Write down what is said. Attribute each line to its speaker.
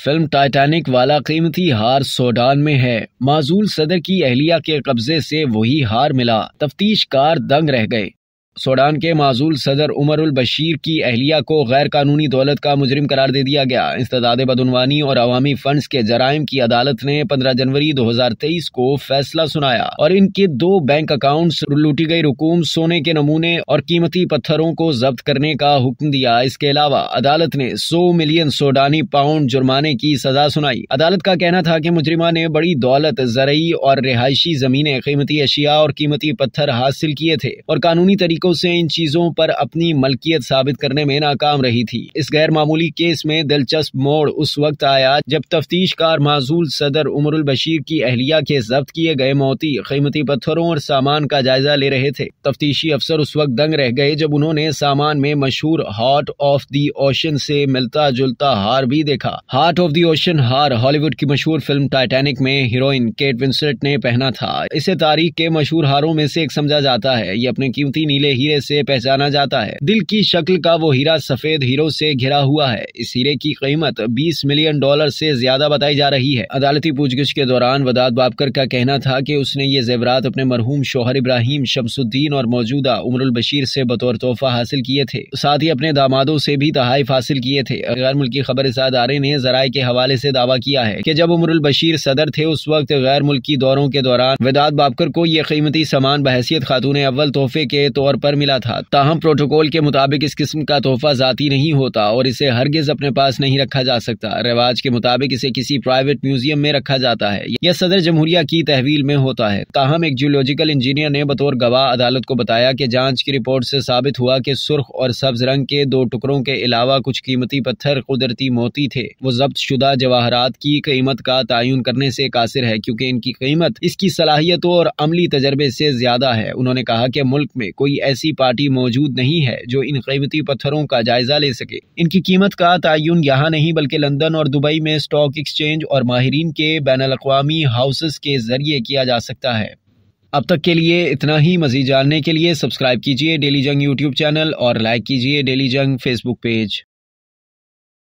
Speaker 1: film Titanic वाला कीमती हार सोडान में है माजूल सदर की अहलिया के कब्जे से वही हार मिला तफ्तीश कार दंग रह गए सोडान के माजूल सदर उल बशीर की अहलिया को गैर कानूनी दौलत का मुजरिम करार दे दिया गया इस्तदाद बदनवानी और अवामी फंड के जराइम की अदालत ने पंद्रह जनवरी दो हजार तेईस को फैसला सुनाया और इनके दो बैंक अकाउंट्स लूटी गई रकूम सोने के नमूने और कीमती पत्थरों को जब्त करने का हुक्म दिया इसके अलावा अदालत ने सौ मिलियन सोडानी पाउंड जुर्माने की सजा सुनाई अदालत का कहना था की मुजरिमा ने बड़ी दौलत जरिए और रिहायशी जमीने कीमती अशिया और कीमती पत्थर हासिल किए थे और कानूनी तरीके से इन चीजों पर अपनी मलकियत साबित करने में नाकाम रही थी इस गैर मामूली केस में दिलचस्प मोड़ उस वक्त आया जब तफ्तीश कार माजूल सदर उमरुल बशीर की अहलिया के जब्त किए गए मोती कीमती पत्थरों और सामान का जायजा ले रहे थे तफ्तीशी अफसर उस वक्त दंग रह गए जब उन्होंने सामान में मशहूर हार्ट ऑफ दी ओशन से मिलता जुलता हार भी देखा हार्ट ऑफ दी ओशन हार हॉलीवुड की मशहूर फिल्म टाइटेनिक में हीरोइन केट विंसलेट ने पहना था इसे तारीख के मशहूर हारों में से एक समझा जाता है ये अपने कीमती नीले हीरे से पहचाना जाता है दिल की शक्ल का वो हीरा सफेद हीरो से घिरा हुआ है इस हीरे की कीमत 20 मिलियन डॉलर से ज्यादा बताई जा रही है अदालती पूछगिछ के दौरान वदात बाबकर का कहना था कि उसने ये जेवरात अपने मरहूम शोहर इब्राहिम शमसुद्दीन और मौजूदा उमरुल बशीर से बतौर तोहफा हासिल किए थे साथ ही अपने दामादों से भी तहाइफ हासिल किए थे गैर मुल्की खबर इसादारे ने जराये के हवाले ऐसी दावा किया है की जब उमरुल बशीर सदर थे उस वक्त गैर मुल्की दौरों के दौरान वदात बाबकर को ये कीमती सामान बहसीत खातून अव्वल तोहफे के तौर पर मिला था ताहम प्रोटोकॉल के मुताबिक इस किस्म का तोहफा जाती नहीं होता और इसे हरगिज अपने पास नहीं रखा जा सकता रिवाज के मुताबिक इसे किसी प्राइवेट म्यूजियम में रखा जाता है यह सदर जमहूरिया की तहवील में होता है ताहम एक जियोलॉजिकल इंजीनियर ने बतौर गवाह अदालत को बताया की जाँच की रिपोर्ट ऐसी साबित हुआ की सुर्ख और सब्ज रंग के दो टुकड़ों के अलावा कुछ कीमती पत्थर कुदरती मोती थे वो जब्त शुदा जवाहरात की कीमत का तयन करने से कासिर है क्योंकि इनकी कीमत इसकी सलाहियतों और अमली तजर्बे से ज्यादा है उन्होंने कहा कि मुल्क में कोई ऐसी पार्टी मौजूद नहीं है जो इन कीमती पत्थरों का जायजा ले सके इनकी कीमत का तयन यहाँ नहीं बल्कि लंदन और दुबई में स्टॉक एक्सचेंज और माहरीन के बैन अवी हाउसेस के जरिए किया जा सकता है अब तक के लिए इतना ही मजीद जानने के लिए सब्सक्राइब कीजिए डेली जंग यूट्यूब चैनल और लाइक कीजिए डेली जंग फेसबुक पेज